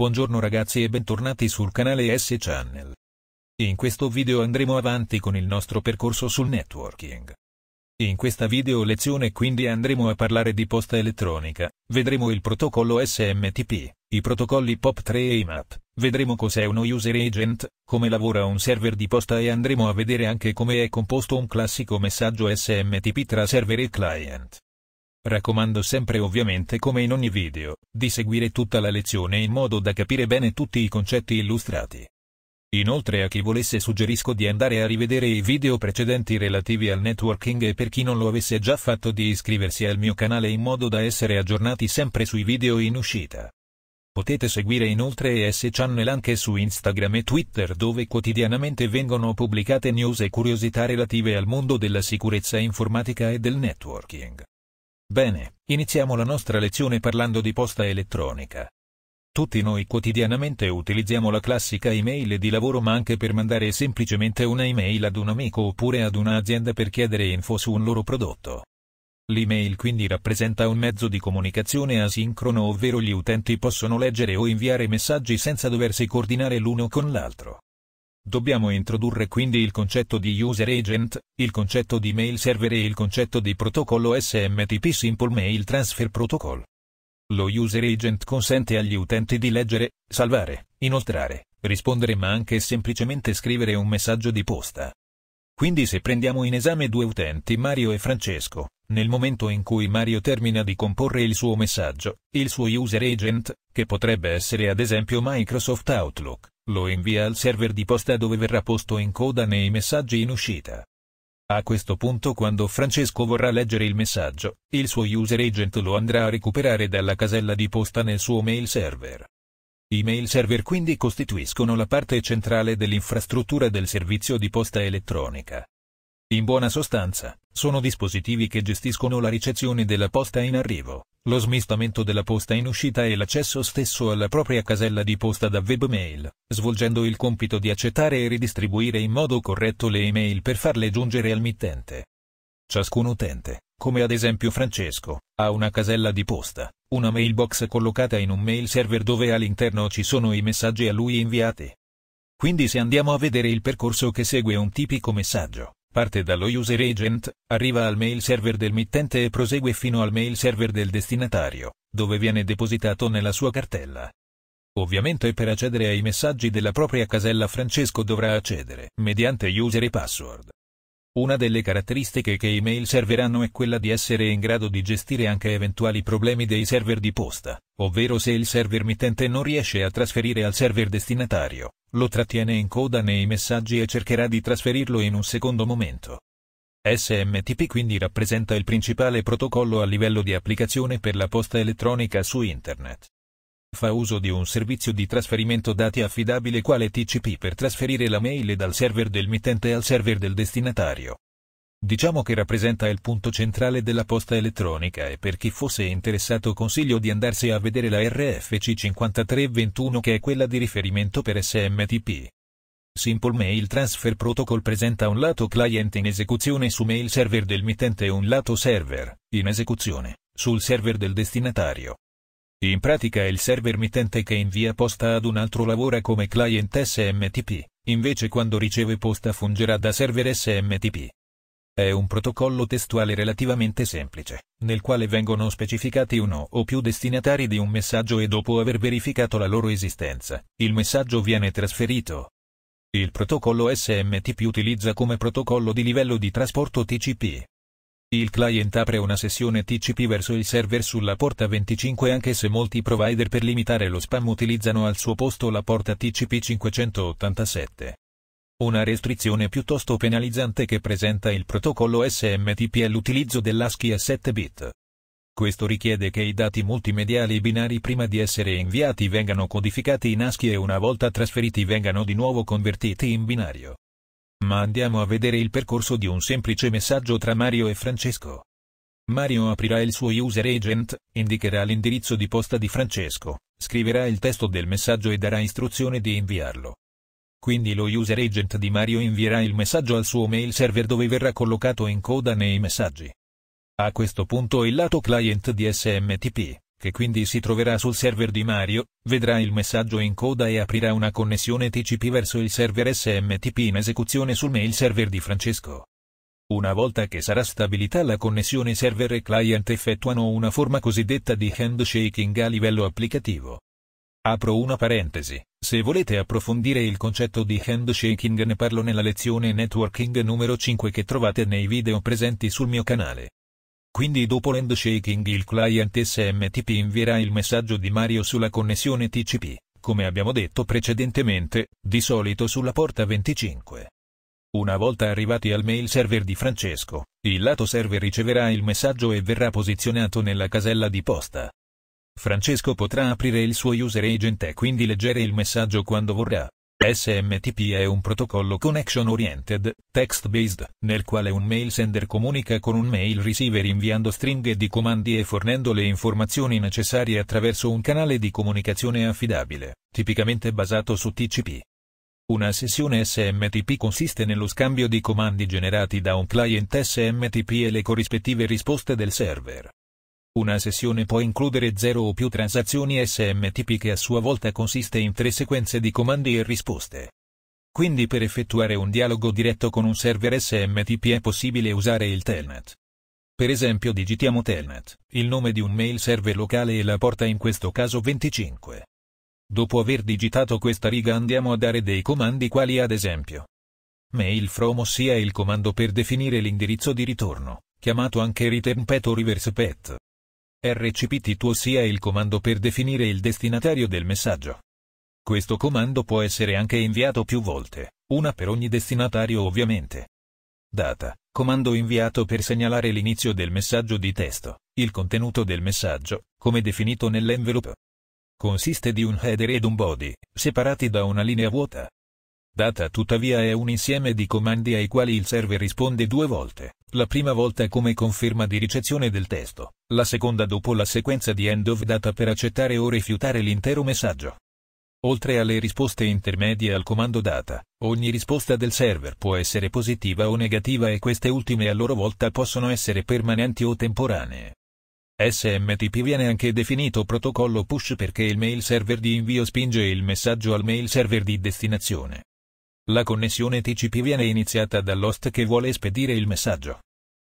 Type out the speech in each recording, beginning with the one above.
Buongiorno ragazzi e bentornati sul canale S Channel. In questo video andremo avanti con il nostro percorso sul networking. In questa video lezione quindi andremo a parlare di posta elettronica, vedremo il protocollo SMTP, i protocolli POP3 e IMAP, vedremo cos'è uno user agent, come lavora un server di posta e andremo a vedere anche come è composto un classico messaggio SMTP tra server e client. Raccomando sempre ovviamente come in ogni video, di seguire tutta la lezione in modo da capire bene tutti i concetti illustrati. Inoltre a chi volesse suggerisco di andare a rivedere i video precedenti relativi al networking e per chi non lo avesse già fatto di iscriversi al mio canale in modo da essere aggiornati sempre sui video in uscita. Potete seguire inoltre ES Channel anche su Instagram e Twitter dove quotidianamente vengono pubblicate news e curiosità relative al mondo della sicurezza informatica e del networking. Bene, iniziamo la nostra lezione parlando di posta elettronica. Tutti noi quotidianamente utilizziamo la classica email di lavoro ma anche per mandare semplicemente una email ad un amico oppure ad un'azienda per chiedere info su un loro prodotto. L'email quindi rappresenta un mezzo di comunicazione asincrono ovvero gli utenti possono leggere o inviare messaggi senza doversi coordinare l'uno con l'altro. Dobbiamo introdurre quindi il concetto di user agent, il concetto di mail server e il concetto di protocollo SMTP Simple Mail Transfer Protocol. Lo user agent consente agli utenti di leggere, salvare, inoltrare, rispondere ma anche semplicemente scrivere un messaggio di posta. Quindi se prendiamo in esame due utenti Mario e Francesco, nel momento in cui Mario termina di comporre il suo messaggio, il suo user agent, che potrebbe essere ad esempio Microsoft Outlook, lo invia al server di posta dove verrà posto in coda nei messaggi in uscita. A questo punto quando Francesco vorrà leggere il messaggio, il suo user agent lo andrà a recuperare dalla casella di posta nel suo mail server. I mail server quindi costituiscono la parte centrale dell'infrastruttura del servizio di posta elettronica. In buona sostanza, sono dispositivi che gestiscono la ricezione della posta in arrivo lo smistamento della posta in uscita e l'accesso stesso alla propria casella di posta da webmail, svolgendo il compito di accettare e ridistribuire in modo corretto le email per farle giungere al mittente. Ciascun utente, come ad esempio Francesco, ha una casella di posta, una mailbox collocata in un mail server dove all'interno ci sono i messaggi a lui inviati. Quindi se andiamo a vedere il percorso che segue un tipico messaggio, Parte dallo user agent, arriva al mail server del mittente e prosegue fino al mail server del destinatario, dove viene depositato nella sua cartella. Ovviamente per accedere ai messaggi della propria casella Francesco dovrà accedere mediante user e password una delle caratteristiche che i mail server hanno è quella di essere in grado di gestire anche eventuali problemi dei server di posta, ovvero se il server mittente non riesce a trasferire al server destinatario, lo trattiene in coda nei messaggi e cercherà di trasferirlo in un secondo momento. SMTP quindi rappresenta il principale protocollo a livello di applicazione per la posta elettronica su Internet fa uso di un servizio di trasferimento dati affidabile quale TCP per trasferire la mail dal server del mittente al server del destinatario. Diciamo che rappresenta il punto centrale della posta elettronica e per chi fosse interessato consiglio di andarsi a vedere la RFC 5321 che è quella di riferimento per SMTP. Simple Mail Transfer Protocol presenta un lato client in esecuzione su mail server del mittente e un lato server, in esecuzione, sul server del destinatario. In pratica il server mittente che invia posta ad un altro lavora come client SMTP, invece quando riceve posta fungerà da server SMTP. È un protocollo testuale relativamente semplice, nel quale vengono specificati uno o più destinatari di un messaggio e dopo aver verificato la loro esistenza, il messaggio viene trasferito. Il protocollo SMTP utilizza come protocollo di livello di trasporto TCP, il client apre una sessione TCP verso il server sulla porta 25 anche se molti provider per limitare lo spam utilizzano al suo posto la porta TCP 587. Una restrizione piuttosto penalizzante che presenta il protocollo SMTP è l'utilizzo dell'ASCII a 7 bit. Questo richiede che i dati multimediali binari prima di essere inviati vengano codificati in ASCII e una volta trasferiti vengano di nuovo convertiti in binario. Ma andiamo a vedere il percorso di un semplice messaggio tra Mario e Francesco. Mario aprirà il suo user agent, indicherà l'indirizzo di posta di Francesco, scriverà il testo del messaggio e darà istruzione di inviarlo. Quindi lo user agent di Mario invierà il messaggio al suo mail server dove verrà collocato in coda nei messaggi. A questo punto il lato client di SMTP che quindi si troverà sul server di Mario, vedrà il messaggio in coda e aprirà una connessione TCP verso il server SMTP in esecuzione sul mail server di Francesco. Una volta che sarà stabilita la connessione server e client effettuano una forma cosiddetta di handshaking a livello applicativo. Apro una parentesi, se volete approfondire il concetto di handshaking ne parlo nella lezione networking numero 5 che trovate nei video presenti sul mio canale. Quindi dopo l'handshaking il client SMTP invierà il messaggio di Mario sulla connessione TCP, come abbiamo detto precedentemente, di solito sulla porta 25. Una volta arrivati al mail server di Francesco, il lato server riceverà il messaggio e verrà posizionato nella casella di posta. Francesco potrà aprire il suo user agent e quindi leggere il messaggio quando vorrà. SMTP è un protocollo connection oriented, text based, nel quale un mail sender comunica con un mail receiver inviando stringhe di comandi e fornendo le informazioni necessarie attraverso un canale di comunicazione affidabile, tipicamente basato su TCP. Una sessione SMTP consiste nello scambio di comandi generati da un client SMTP e le corrispettive risposte del server. Una sessione può includere 0 o più transazioni SMTP che a sua volta consiste in tre sequenze di comandi e risposte. Quindi per effettuare un dialogo diretto con un server SMTP è possibile usare il telnet. Per esempio digitiamo telnet, il nome di un mail server locale e la porta in questo caso 25. Dopo aver digitato questa riga andiamo a dare dei comandi quali ad esempio mail from ossia il comando per definire l'indirizzo di ritorno, chiamato anche return pet o reverse pet, RCPT tuo sia il comando per definire il destinatario del messaggio. Questo comando può essere anche inviato più volte, una per ogni destinatario ovviamente. Data, comando inviato per segnalare l'inizio del messaggio di testo, il contenuto del messaggio, come definito nell'envelope. Consiste di un header ed un body, separati da una linea vuota. Data tuttavia è un insieme di comandi ai quali il server risponde due volte, la prima volta come conferma di ricezione del testo, la seconda dopo la sequenza di end of data per accettare o rifiutare l'intero messaggio. Oltre alle risposte intermedie al comando data, ogni risposta del server può essere positiva o negativa e queste ultime a loro volta possono essere permanenti o temporanee. SMTP viene anche definito protocollo push perché il mail server di invio spinge il messaggio al mail server di destinazione. La connessione TCP viene iniziata dall'host che vuole spedire il messaggio.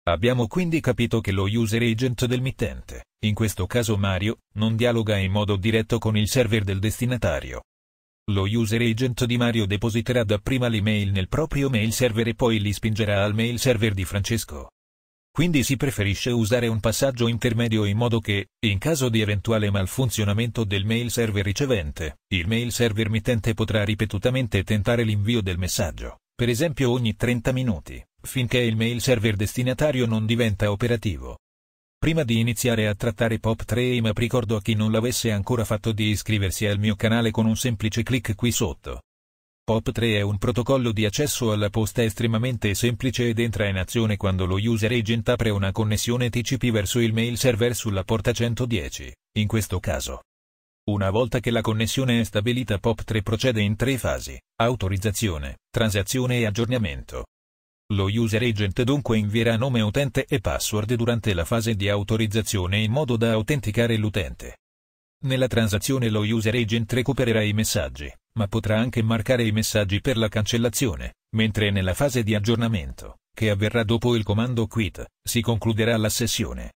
Abbiamo quindi capito che lo user agent del mittente, in questo caso Mario, non dialoga in modo diretto con il server del destinatario. Lo user agent di Mario depositerà dapprima l'email nel proprio mail server e poi li spingerà al mail server di Francesco. Quindi si preferisce usare un passaggio intermedio in modo che, in caso di eventuale malfunzionamento del mail server ricevente, il mail server mittente potrà ripetutamente tentare l'invio del messaggio, per esempio ogni 30 minuti, finché il mail server destinatario non diventa operativo. Prima di iniziare a trattare POP3 aim ricordo a chi non l'avesse ancora fatto di iscriversi al mio canale con un semplice clic qui sotto. POP3 è un protocollo di accesso alla posta estremamente semplice ed entra in azione quando lo user agent apre una connessione TCP verso il mail server sulla porta 110, in questo caso. Una volta che la connessione è stabilita POP3 procede in tre fasi, autorizzazione, transazione e aggiornamento. Lo user agent dunque invierà nome utente e password durante la fase di autorizzazione in modo da autenticare l'utente. Nella transazione lo user agent recupererà i messaggi, ma potrà anche marcare i messaggi per la cancellazione, mentre nella fase di aggiornamento, che avverrà dopo il comando quit, si concluderà la sessione.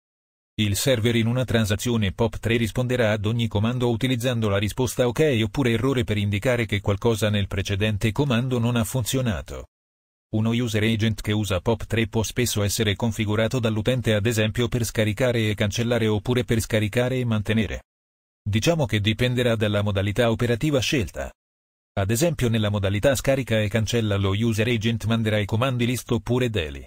Il server in una transazione POP3 risponderà ad ogni comando utilizzando la risposta OK oppure errore per indicare che qualcosa nel precedente comando non ha funzionato. Uno user agent che usa POP3 può spesso essere configurato dall'utente ad esempio per scaricare e cancellare oppure per scaricare e mantenere. Diciamo che dipenderà dalla modalità operativa scelta. Ad esempio nella modalità scarica e cancella lo user agent manderà i comandi list oppure daily.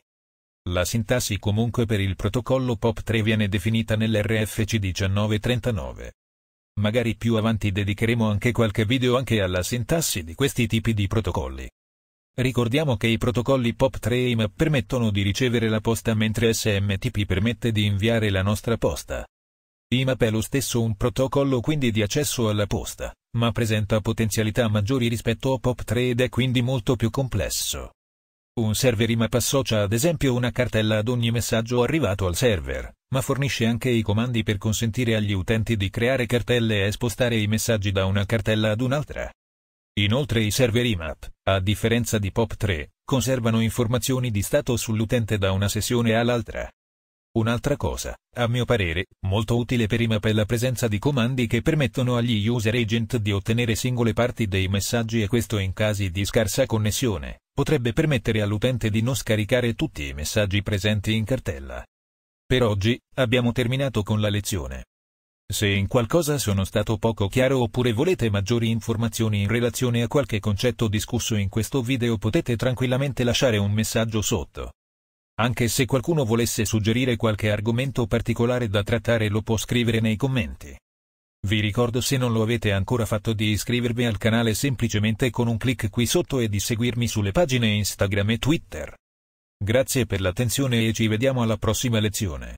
La sintassi comunque per il protocollo POP3 viene definita nell'RFC 1939. Magari più avanti dedicheremo anche qualche video anche alla sintassi di questi tipi di protocolli. Ricordiamo che i protocolli POP3 e IMAP permettono di ricevere la posta mentre SMTP permette di inviare la nostra posta. IMAP è lo stesso un protocollo quindi di accesso alla posta, ma presenta potenzialità maggiori rispetto a POP3 ed è quindi molto più complesso. Un server IMAP associa ad esempio una cartella ad ogni messaggio arrivato al server, ma fornisce anche i comandi per consentire agli utenti di creare cartelle e spostare i messaggi da una cartella ad un'altra. Inoltre i server IMAP, a differenza di POP3, conservano informazioni di stato sull'utente da una sessione all'altra. Un'altra cosa, a mio parere, molto utile per IMAP è la presenza di comandi che permettono agli user agent di ottenere singole parti dei messaggi e questo in casi di scarsa connessione, potrebbe permettere all'utente di non scaricare tutti i messaggi presenti in cartella. Per oggi, abbiamo terminato con la lezione. Se in qualcosa sono stato poco chiaro oppure volete maggiori informazioni in relazione a qualche concetto discusso in questo video potete tranquillamente lasciare un messaggio sotto. Anche se qualcuno volesse suggerire qualche argomento particolare da trattare lo può scrivere nei commenti. Vi ricordo se non lo avete ancora fatto di iscrivervi al canale semplicemente con un clic qui sotto e di seguirmi sulle pagine Instagram e Twitter. Grazie per l'attenzione e ci vediamo alla prossima lezione.